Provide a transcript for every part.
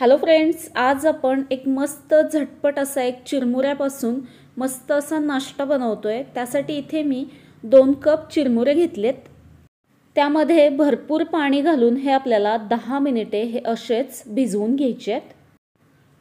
hello friends आज आपण एक मस्त झटपट असा एक चिरमुऱ्यापासून मस्त असा नाश्ता बनवतो आहे त्यासाठी इथे मी दोन कप चिरमुरे घेतलेत त्यामध्ये भरपूर पाणी घालून हे आपल्याला दहा मिनिटे हे असेच भिजवून घ्यायचे आहेत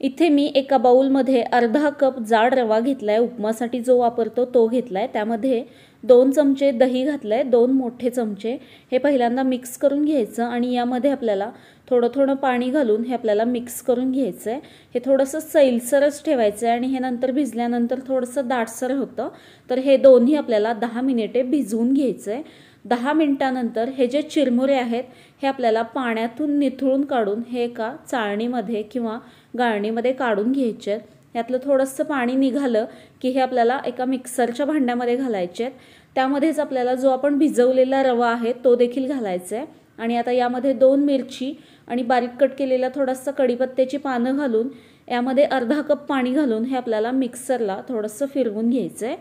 इथे मी एका बाऊलमध्ये अर्धा कप जाड रवा घेतला आहे उपमासाठी जो वापरतो तो घेतला आहे त्यामध्ये दोन चमचे दही घातलं आहे दोन मोठे चमचे हे पहिल्यांदा मिक्स करून घ्यायचं आणि यामध्ये आपल्याला थोडं थोडं पाणी घालून हे आपल्याला मिक्स करून घ्यायचं आहे हे थोडंसं सैलसरच ठेवायचं आहे आणि हे नंतर भिजल्यानंतर थोडंसं दाटसर होतं तर हे दोन्ही आपल्याला दहा मिनिटे भिजवून घ्यायचं आहे दहा मिनटानंतर हे जे चिरमुरे आहेत हे आपल्याला पाण्यातून निथळून काढून हे एका चाळणीमध्ये किंवा गाळणीमध्ये काढून घ्यायचे आहेत यातलं थोडंसं पाणी निघालं की हे आपल्याला एका मिक्सरच्या भांड्यामध्ये घालायचे आहेत त्यामध्येच आपल्याला जो आपण भिजवलेला रवा आहे तो देखील घालायचा आहे आणि आता यामध्ये दोन मिरची आणि बारीक कट केलेला थोडंसं कढीपत्त्याची पानं घालून यामध्ये अर्धा कप पाणी घालून हे आपल्याला मिक्सरला थोडंसं फिरवून घ्यायचं आहे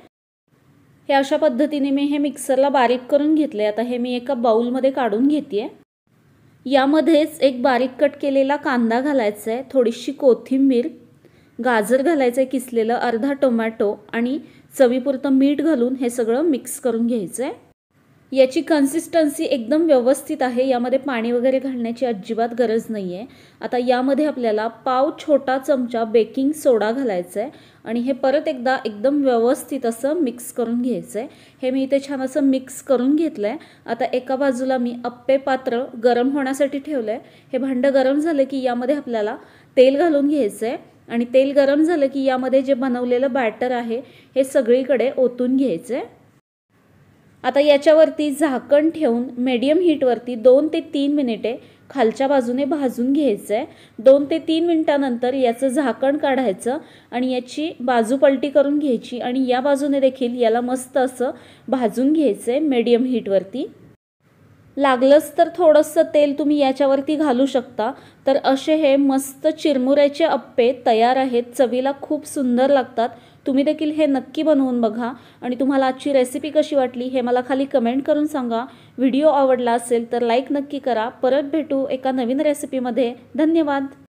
हे अशा पद्धतीने मी हे मिक्सरला बारीक करून घेतले आता हे मी एका बाऊलमध्ये काढून घेते आहे यामध्येच एक बारीक कट केलेला कांदा घालायचा आहे थोडीशी कोथिंबीर गाजर घालायचं आहे किसलेलं अर्धा टोमॅटो आणि चवीपुरतं मीठ घालून हे सगळं मिक्स करून घ्यायचं आहे याची कन्सिस्टन्सी एकदम व्यवस्थित आहे यामध्ये पाणी वगैरे घालण्याची अजिबात गरज नाही आहे आता यामध्ये आपल्याला पाव छोटा चमचा बेकिंग सोडा घालायचा आहे आणि हे परत एकदा एकदम व्यवस्थित असं मिक्स करून घ्यायचं आहे हे मी इथे छान असं मिक्स करून घेतलं आहे आता एका बाजूला मी अप्पे पात्र गरम होण्यासाठी ठेवलं आहे हे भांडं गरम झालं की यामध्ये आपल्याला तेल घालून घ्यायचं आहे आणि तेल गरम झालं की यामध्ये जे बनवलेलं बॅटर आहे हे सगळीकडे ओतून घ्यायचं आहे आता याच्यावरती झाकण ठेवून मीडियम हीटवरती दोन ते तीन मिनिटे खालच्या बाजूने भाजून घ्यायचं आहे दोन ते तीन मिनटानंतर याचं झाकण काढायचं आणि याची बाजू पलटी करून घ्यायची आणि या बाजूने देखील याला मस्त असं भाजून घ्यायचं आहे मीडियम हीटवरती लागलंच तर थोडंसं तेल तुम्ही याच्यावरती घालू शकता तर असे हे मस्त चिरमुऱ्याचे अप्पे तयार आहेत चवीला खूप सुंदर लागतात तुम्ही देखील हे नक्की बनवून बघा आणि तुम्हाला आजची रेसिपी कशी वाटली हे मला खाली कमेंट करून सांगा व्हिडिओ आवडला असेल तर लाईक नक्की करा परत भेटू एका नवीन रेसिपीमध्ये धन्यवाद